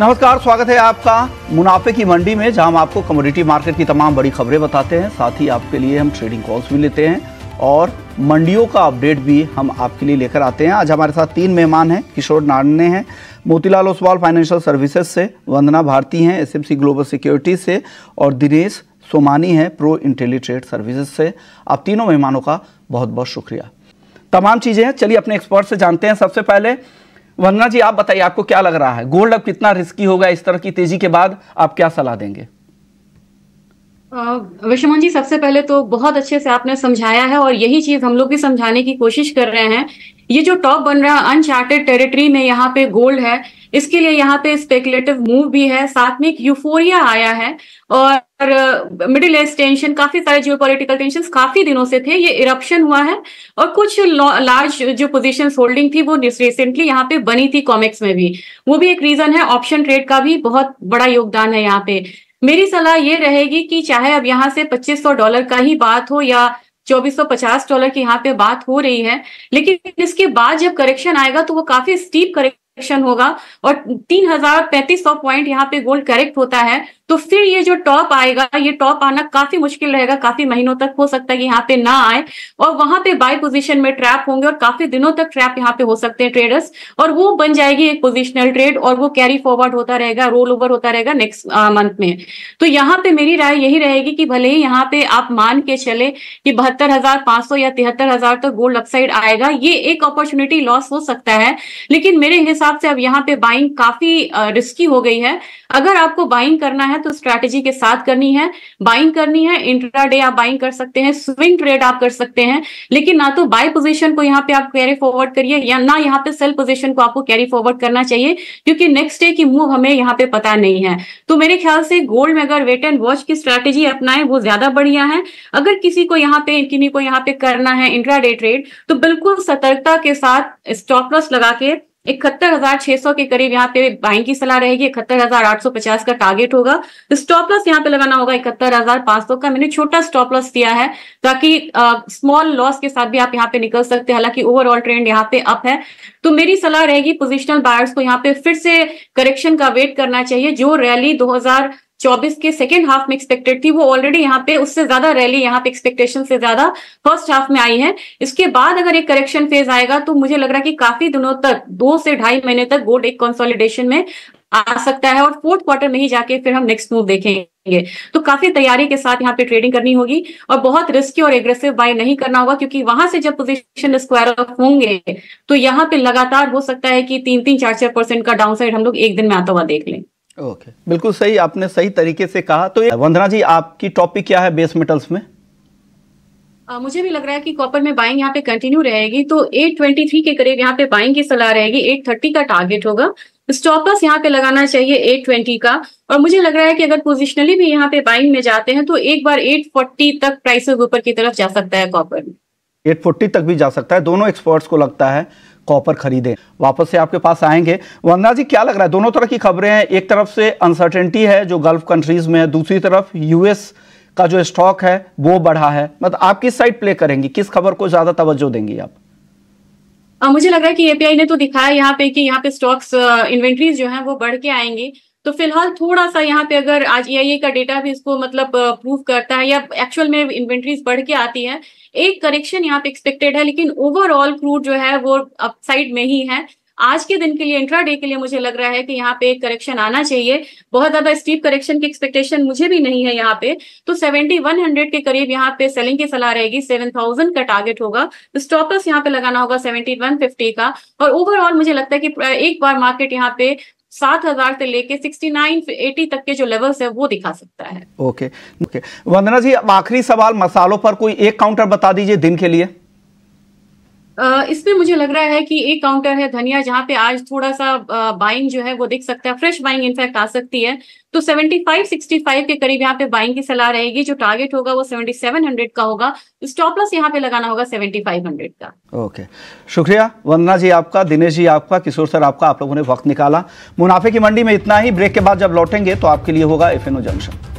नमस्कार स्वागत है आपका मुनाफे की मंडी में जहां हम आपको कमोडिटी मार्केट की तमाम बड़ी खबरें बताते हैं साथ ही आपके लिए हम ट्रेडिंग कॉल्स भी लेते हैं और मंडियों का अपडेट भी हम आपके लिए लेकर आते हैं आज हमारे साथ तीन मेहमान हैं किशोर नारने हैं मोतीलाल ओसवाल फाइनेंशियल सर्विसेज से वंदना भारती हैं एस ग्लोबल सिक्योरिटी से और दिनेश सोमानी हैं प्रो इंटेलीट्रेड सर्विसेज से आप तीनों मेहमानों का बहुत बहुत शुक्रिया तमाम चीज़ें हैं चलिए अपने एक्सपर्ट से जानते हैं सबसे पहले वंदना जी आप बताइए आपको क्या लग रहा है गोल्ड अब कितना रिस्की होगा इस तरह की तेजी के बाद आप क्या सलाह देंगे विश्वमन जी सबसे पहले तो बहुत अच्छे से आपने समझाया है और यही चीज हम लोग भी समझाने की कोशिश कर रहे हैं ये जो टॉप बन रहा है अनचार्टेड टेरिटरी में यहाँ पे गोल्ड है इसके लिए यहाँ पे स्पेकुलेटिव मूव भी है साथ में एक यूफोरिया आया है और मिडिल ईस्ट टेंशन काफी सारे पोलिटिकल टेंशन काफी दिनों से थे ये इरप्शन हुआ है और कुछ लार्ज जो पोजिशन होल्डिंग थी वो रिसेंटली यहाँ पे बनी थी कॉमिक्स में भी वो भी एक रीजन है ऑप्शन ट्रेड का भी बहुत बड़ा योगदान है यहाँ पे मेरी सलाह ये रहेगी कि चाहे अब यहाँ से 2500 डॉलर का ही बात हो या 2450 डॉलर की यहाँ पे बात हो रही है लेकिन इसके बाद जब करेक्शन आएगा तो वो काफी स्टीप करेक्शन होगा और तीन हजार पैंतीस सौ पॉइंट यहाँ पे गोल्ड करेक्ट होता है तो फिर ये जो टॉप आएगा ये टॉप आना काफी मुश्किल रहेगा काफी महीनों तक हो सकता है कि यहाँ पे ना आए और वहां पे बाय पोजीशन में ट्रैप होंगे और काफी दिनों तक ट्रैप यहाँ पे हो सकते हैं ट्रेडर्स और वो बन जाएगी एक पोजिशनल ट्रेड और वो कैरी फॉरवर्ड होता रहेगा रोल ओवर होता रहेगा नेक्स्ट मंथ में तो यहाँ पे मेरी राय यही रहेगी कि भले ही यहाँ पे आप मान के चले कि बहत्तर या तिहत्तर हजार तक गोल्ड अपसाइड आएगा ये एक अपॉर्चुनिटी लॉस हो सकता है लेकिन मेरे हिसाब से अब यहाँ पे बाइंग काफी रिस्की हो गई है अगर आपको बाइंग करना है है तो स्ट्रेटेजी के साथ करनी है बाइंग करनी है इंट्राडे आप बाइंग कर सकते हैं स्विंग ट्रेड आप कर सकते हैं लेकिन ना तो बाय पोजिशन को यहाँ पे आप कैरी फॉरवर्ड करिए या ना यहाँ पे सेल पोजिशन को आपको कैरी फॉरवर्ड करना चाहिए क्योंकि नेक्स्ट डे की मूव हमें यहाँ पे पता नहीं है तो मेरे ख्याल से गोल्ड में अगर वेट एंड वॉच की स्ट्रैटेजी अपनाएं वो ज्यादा बढ़िया है अगर किसी को यहाँ पे किन्हीं को यहाँ पे करना है इंट्रा ट्रेड तो बिल्कुल सतर्कता के साथ स्टॉप लॉस लगा के इकहत्तर हजार छह सौ के करीब यहाँ पे बाइंग की सलाह रहेगी इकहत्तर हजार आठ सौ पचास का टारगेट होगा स्टॉप तो लॉस यहाँ पे लगाना होगा इकहत्तर हजार पांच सौ का मैंने छोटा स्टॉप लॉस दिया है ताकि स्मॉल लॉस के साथ भी आप यहाँ पे निकल सकते हैं हालांकि ओवरऑल ट्रेंड यहाँ पे अप है तो मेरी सलाह रहेगी पोजिशनल बायर्स को यहाँ पे फिर से करेक्शन का वेट करना चाहिए जो रैली दो हजार चौबीस के सेकेंड हाफ में एक्सपेक्टेड थी वो ऑलरेडी यहाँ पे उससे ज्यादा रैली यहाँ पे एक्सपेक्टेशन से ज्यादा फर्स्ट हाफ में आई है इसके बाद अगर एक करेक्शन फेज आएगा तो मुझे लग रहा है कि काफी दिनों तक दो से ढाई महीने तक गोल्ड एक कंसोलिडेशन में आ सकता है और फोर्थ क्वार्टर में ही जाके फिर हम नेक्स्ट मूव देखेंगे तो काफी तैयारी के साथ यहाँ पे ट्रेडिंग करनी होगी और बहुत रिस्की और एग्रेसिव बाय नहीं करना होगा क्योंकि वहां से जब पोजीशन स्क्वायर ऑफ होंगे तो यहाँ पे लगातार हो सकता है कि तीन तीन चार चार परसेंट का डाउन साइड हम लोग एक दिन में आता हुआ देख लें ओके okay. बिल्कुल सही आपने सही तरीके से कहा तो वंदना जी आपकी टॉपिक क्या है बेस मेटल्स में आ, मुझे भी लग रहा है कि कॉपर में बाइंग यहाँ पे कंटिन्यू रहेगी तो 823 के करीब यहाँ पे बाइंग की सलाह रहेगी 830 का टारगेट होगा स्टॉपलस यहाँ पे लगाना चाहिए 820 का और मुझे लग रहा है कि अगर पोजिशनली भी यहाँ पे बाइंग में जाते हैं तो एक बार 840 तक प्राइस ऊपर की तरफ जा सकता है कॉपर में एट तक भी जा सकता है दोनों एक्सपर्ट्स को लगता है कॉपर खरीदें वापस से आपके पास आएंगे वंदना जी क्या लग रहा है दोनों तरह की खबरें हैं एक तरफ से अनसर्टेनिटी है जो गल्फ कंट्रीज में है दूसरी तरफ यूएस का जो स्टॉक है वो बढ़ा है मतलब आप किस साइड प्ले करेंगी किस खबर को ज्यादा तवज्जो देंगी आप आ, मुझे लग रहा है कि एपीआई ने तो दिखाया यहाँ पे कि यहाँ पे स्टॉक्स इन्वेंट्रीज जो है वो बढ़ के आएंगे तो फिलहाल थोड़ा सा यहाँ पे अगर आज ए का डेटा भी इसको मतलब प्रूव करता है या एक्चुअल में इन्वेंट्रीज बढ़ के आती है एक करेक्शन यहाँ पे एक्सपेक्टेड है लेकिन ओवरऑल क्रूड जो है वो अपसाइड में ही है आज के दिन के लिए इंट्रा डे के लिए मुझे लग रहा है कि यहाँ पे एक करेक्शन आना चाहिए बहुत ज्यादा स्टीप करेक्शन की एक्सपेक्टेशन मुझे भी नहीं है यहाँ पे तो सेवेंटी वन हंड्रेड के करीब यहाँ पे सेलिंग की सलाह रहेगी सेवन थाउजेंड का टारगेट होगा स्टॉपस तो यहाँ पे लगाना होगा सेवेंटी वन फिफ्टी का और ओवरऑल मुझे लगता है कि एक बार मार्केट यहाँ पे सात हजार से लेके सिक्सटी नाइन एटी तक के जो लेवल्स है वो दिखा सकता है ओके ओके वंदना जी अब आखिरी सवाल मसालों पर कोई एक काउंटर बता दीजिए दिन के लिए इसमें मुझे लग रहा है कि एक काउंटर है धनिया जहां पे आज थोड़ा सा बाइंग जो है वो दिख सकता है फ्रेश बाइंग इनफैक्ट आ सकती है तो 75 65 के करीब यहाँ पे बाइंग की सलाह रहेगी जो टारगेट होगा वो 7700 का होगा स्टॉप लॉस यहाँ पे लगाना होगा 7500 का ओके शुक्रिया वंदना जी आपका दिनेश जी आपका किशोर सर आपका आप लोगों ने वक्त निकाला मुनाफे की मंडी में इतना ही ब्रेक के बाद जब लौटेंगे तो आपके लिए होगा एफ जंक्शन